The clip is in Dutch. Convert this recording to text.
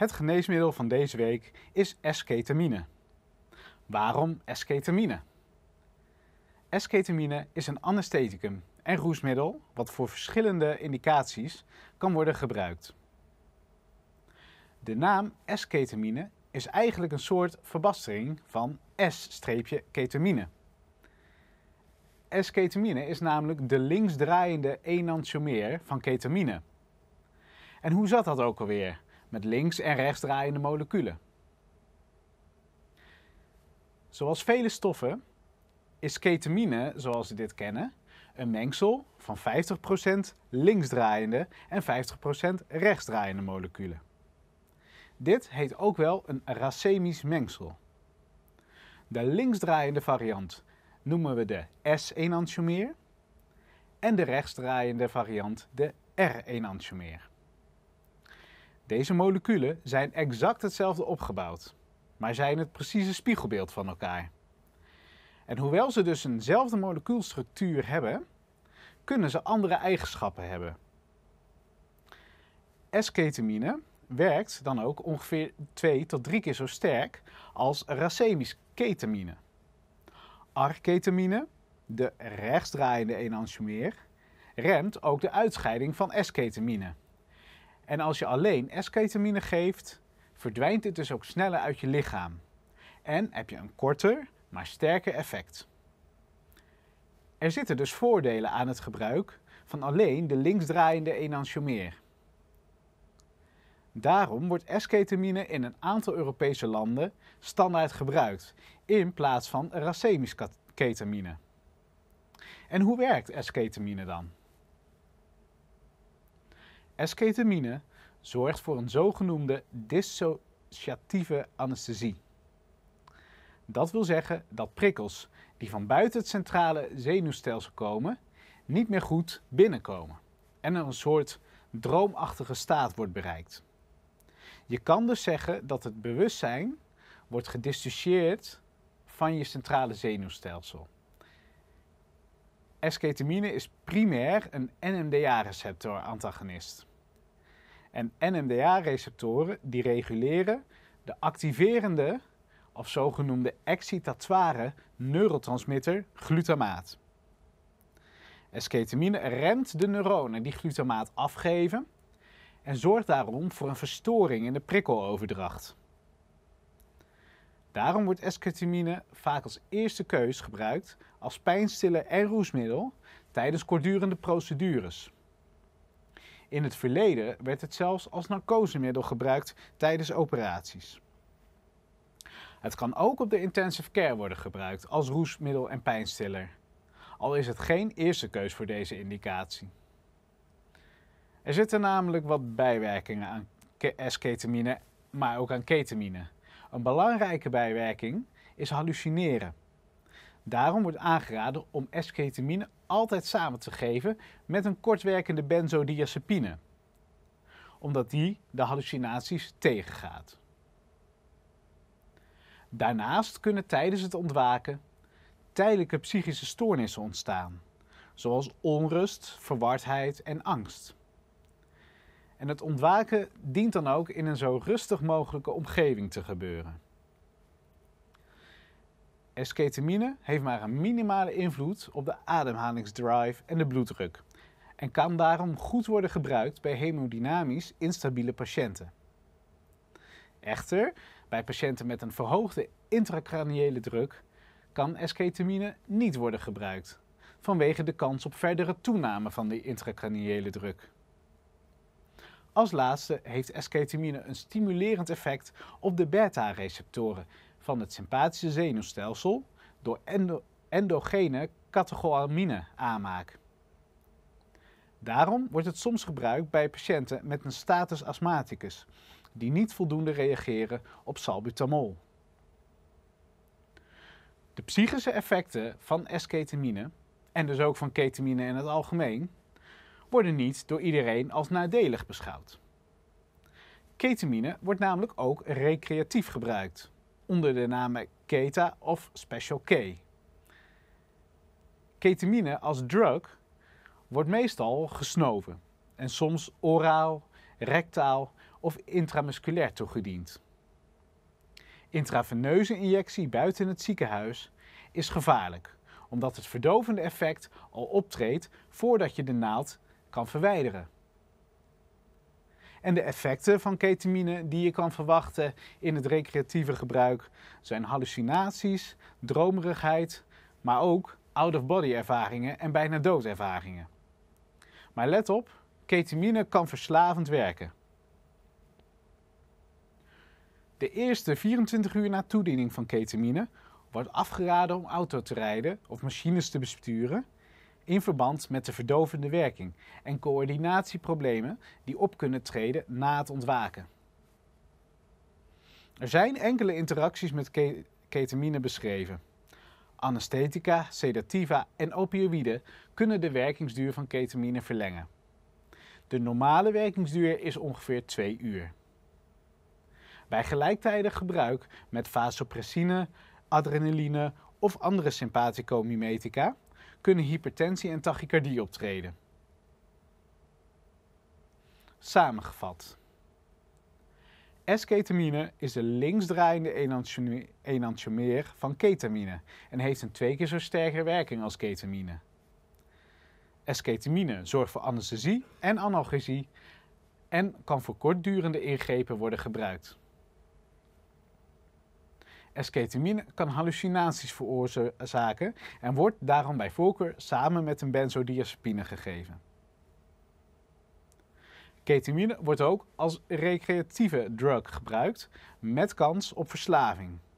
Het geneesmiddel van deze week is esketamine. Waarom esketamine? Esketamine is een anestheticum en roesmiddel wat voor verschillende indicaties kan worden gebruikt. De naam esketamine is eigenlijk een soort verbastering van S-ketamine. S-ketamine is namelijk de linksdraaiende enantiomeer van ketamine. En hoe zat dat ook alweer? met links- en rechtsdraaiende moleculen. Zoals vele stoffen is ketamine, zoals we dit kennen, een mengsel van 50% linksdraaiende en 50% rechtsdraaiende moleculen. Dit heet ook wel een racemisch mengsel. De linksdraaiende variant noemen we de S-enantiomeer en de rechtsdraaiende variant de R-enantiomeer. Deze moleculen zijn exact hetzelfde opgebouwd, maar zijn het precieze spiegelbeeld van elkaar. En hoewel ze dus eenzelfde molecuulstructuur hebben, kunnen ze andere eigenschappen hebben. S-ketamine werkt dan ook ongeveer 2 tot 3 keer zo sterk als racemisch ketamine. Arketamine, de rechtsdraaiende enantiomer, remt ook de uitscheiding van S-ketamine. En als je alleen S-ketamine geeft, verdwijnt het dus ook sneller uit je lichaam. En heb je een korter, maar sterker effect. Er zitten dus voordelen aan het gebruik van alleen de linksdraaiende enantiomeer. Daarom wordt esketamine in een aantal Europese landen standaard gebruikt in plaats van racemisch ketamine. En hoe werkt esketamine dan? S-ketamine zorgt voor een zogenoemde dissociatieve anesthesie. Dat wil zeggen dat prikkels die van buiten het centrale zenuwstelsel komen, niet meer goed binnenkomen en er een soort droomachtige staat wordt bereikt. Je kan dus zeggen dat het bewustzijn wordt gedissocieerd van je centrale zenuwstelsel. S-ketamine is primair een NMDA-receptor-antagonist. En NMDA-receptoren die reguleren de activerende of zogenoemde excitatoire neurotransmitter glutamaat. Esketamine remt de neuronen die glutamaat afgeven en zorgt daarom voor een verstoring in de prikkeloverdracht. Daarom wordt esketamine vaak als eerste keus gebruikt als pijnstiller en roesmiddel tijdens kortdurende procedures. In het verleden werd het zelfs als narcosemiddel gebruikt tijdens operaties. Het kan ook op de intensive care worden gebruikt als roesmiddel en pijnstiller, al is het geen eerste keus voor deze indicatie. Er zitten namelijk wat bijwerkingen aan S-ketamine, maar ook aan ketamine. Een belangrijke bijwerking is hallucineren. Daarom wordt aangeraden om esketamine altijd samen te geven met een kortwerkende benzodiazepine, omdat die de hallucinaties tegengaat. Daarnaast kunnen tijdens het ontwaken tijdelijke psychische stoornissen ontstaan, zoals onrust, verwardheid en angst. En het ontwaken dient dan ook in een zo rustig mogelijke omgeving te gebeuren. Esketamine heeft maar een minimale invloed op de ademhalingsdrive en de bloeddruk en kan daarom goed worden gebruikt bij hemodynamisch instabiele patiënten. Echter, bij patiënten met een verhoogde intracraniële druk kan esketamine niet worden gebruikt, vanwege de kans op verdere toename van de intracraniële druk. Als laatste heeft esketamine een stimulerend effect op de beta-receptoren van het sympathische zenuwstelsel door endogene catecholamine aanmaak. Daarom wordt het soms gebruikt bij patiënten met een status astmaticus, die niet voldoende reageren op salbutamol. De psychische effecten van esketamine, en dus ook van ketamine in het algemeen, worden niet door iedereen als nadelig beschouwd. Ketamine wordt namelijk ook recreatief gebruikt onder de namen Keta of Special K. Ketamine als drug wordt meestal gesnoven en soms oraal, rectaal of intramusculair toegediend. Intraveneuze injectie buiten het ziekenhuis is gevaarlijk, omdat het verdovende effect al optreedt voordat je de naald kan verwijderen. En de effecten van ketamine die je kan verwachten in het recreatieve gebruik zijn hallucinaties, dromerigheid, maar ook out-of-body ervaringen en bijna doodervaringen. Maar let op, ketamine kan verslavend werken. De eerste 24 uur na toediening van ketamine wordt afgeraden om auto te rijden of machines te besturen in verband met de verdovende werking en coördinatieproblemen die op kunnen treden na het ontwaken. Er zijn enkele interacties met ketamine beschreven. Anesthetica, sedativa en opioïden kunnen de werkingsduur van ketamine verlengen. De normale werkingsduur is ongeveer 2 uur. Bij gelijktijdig gebruik met vasopressine, adrenaline of andere sympathicomimetica kunnen hypertensie en tachycardie optreden. Samengevat. S-ketamine is de linksdraaiende enantiomeer van ketamine en heeft een twee keer zo sterke werking als ketamine. S-ketamine zorgt voor anesthesie en analgesie en kan voor kortdurende ingrepen worden gebruikt. Esketamine kan hallucinaties veroorzaken en wordt daarom bij voorkeur samen met een benzodiazepine gegeven. Ketamine wordt ook als recreatieve drug gebruikt met kans op verslaving.